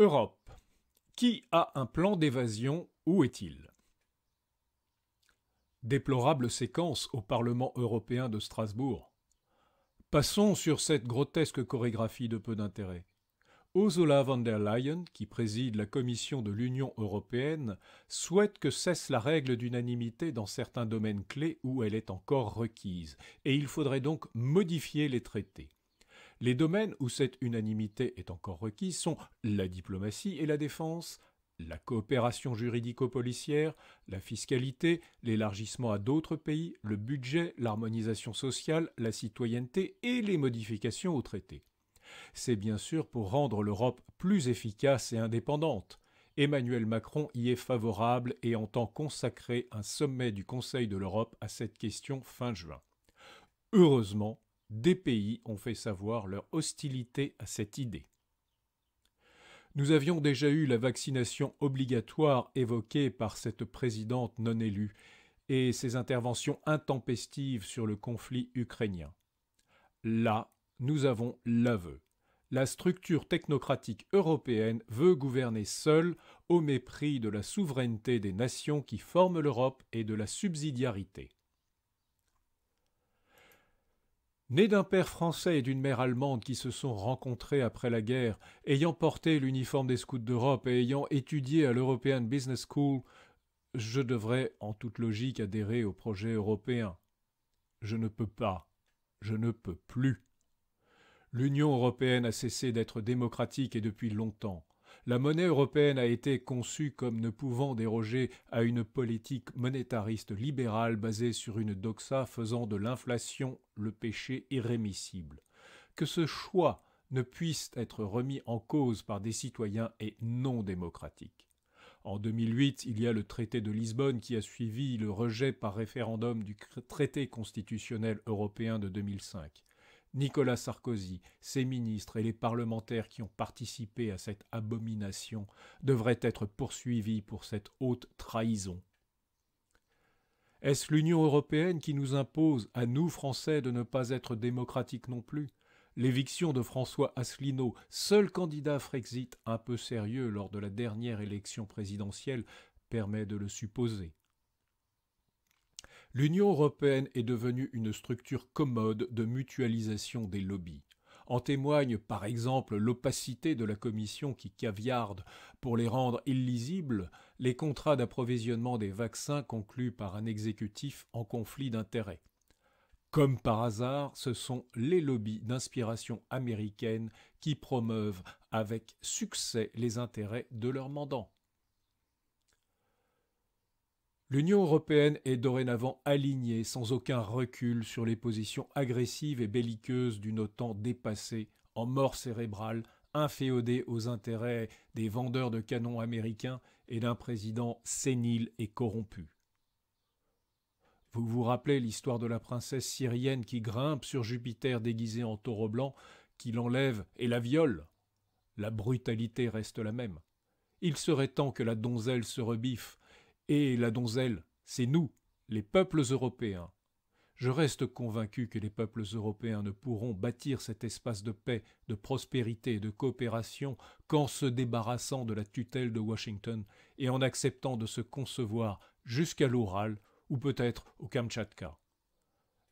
Europe. Qui a un plan d'évasion Où est-il Déplorable séquence au Parlement européen de Strasbourg. Passons sur cette grotesque chorégraphie de peu d'intérêt. Ursula von der Leyen, qui préside la Commission de l'Union européenne, souhaite que cesse la règle d'unanimité dans certains domaines clés où elle est encore requise, et il faudrait donc modifier les traités. Les domaines où cette unanimité est encore requise sont la diplomatie et la défense, la coopération juridico-policière, la fiscalité, l'élargissement à d'autres pays, le budget, l'harmonisation sociale, la citoyenneté et les modifications au traité. C'est bien sûr pour rendre l'Europe plus efficace et indépendante. Emmanuel Macron y est favorable et entend consacrer un sommet du Conseil de l'Europe à cette question fin juin. Heureusement, des pays ont fait savoir leur hostilité à cette idée. Nous avions déjà eu la vaccination obligatoire évoquée par cette présidente non élue et ses interventions intempestives sur le conflit ukrainien. Là, nous avons l'aveu. La structure technocratique européenne veut gouverner seule au mépris de la souveraineté des nations qui forment l'Europe et de la subsidiarité. Né d'un père français et d'une mère allemande qui se sont rencontrés après la guerre, ayant porté l'uniforme des scouts d'Europe et ayant étudié à l'European Business School, je devrais en toute logique adhérer au projet européen. Je ne peux pas, je ne peux plus. L'Union européenne a cessé d'être démocratique et depuis longtemps. La monnaie européenne a été conçue comme ne pouvant déroger à une politique monétariste libérale basée sur une doxa faisant de l'inflation le péché irrémissible. Que ce choix ne puisse être remis en cause par des citoyens est non démocratique. En 2008, il y a le traité de Lisbonne qui a suivi le rejet par référendum du traité constitutionnel européen de 2005. Nicolas Sarkozy, ses ministres et les parlementaires qui ont participé à cette abomination devraient être poursuivis pour cette haute trahison. Est-ce l'Union européenne qui nous impose, à nous Français, de ne pas être démocratiques non plus L'éviction de François Asselineau, seul candidat Frexit un peu sérieux lors de la dernière élection présidentielle, permet de le supposer. L'Union européenne est devenue une structure commode de mutualisation des lobbies. En témoigne par exemple l'opacité de la Commission qui caviarde, pour les rendre illisibles, les contrats d'approvisionnement des vaccins conclus par un exécutif en conflit d'intérêts. Comme par hasard, ce sont les lobbies d'inspiration américaine qui promeuvent avec succès les intérêts de leurs mandants. L'Union européenne est dorénavant alignée sans aucun recul sur les positions agressives et belliqueuses d'une OTAN dépassée, en mort cérébrale, inféodée aux intérêts des vendeurs de canons américains et d'un président sénile et corrompu. Vous vous rappelez l'histoire de la princesse syrienne qui grimpe sur Jupiter déguisée en taureau blanc, qui l'enlève et la viole La brutalité reste la même. Il serait temps que la donzelle se rebiffe et la donzelle, c'est nous, les peuples européens. Je reste convaincu que les peuples européens ne pourront bâtir cet espace de paix, de prospérité et de coopération qu'en se débarrassant de la tutelle de Washington et en acceptant de se concevoir jusqu'à l'oral ou peut-être au Kamtchatka.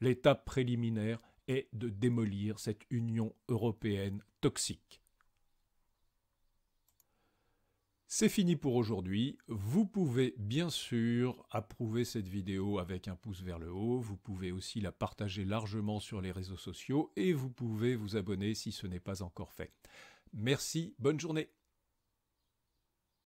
L'étape préliminaire est de démolir cette Union européenne toxique. C'est fini pour aujourd'hui. Vous pouvez bien sûr approuver cette vidéo avec un pouce vers le haut. Vous pouvez aussi la partager largement sur les réseaux sociaux et vous pouvez vous abonner si ce n'est pas encore fait. Merci, bonne journée.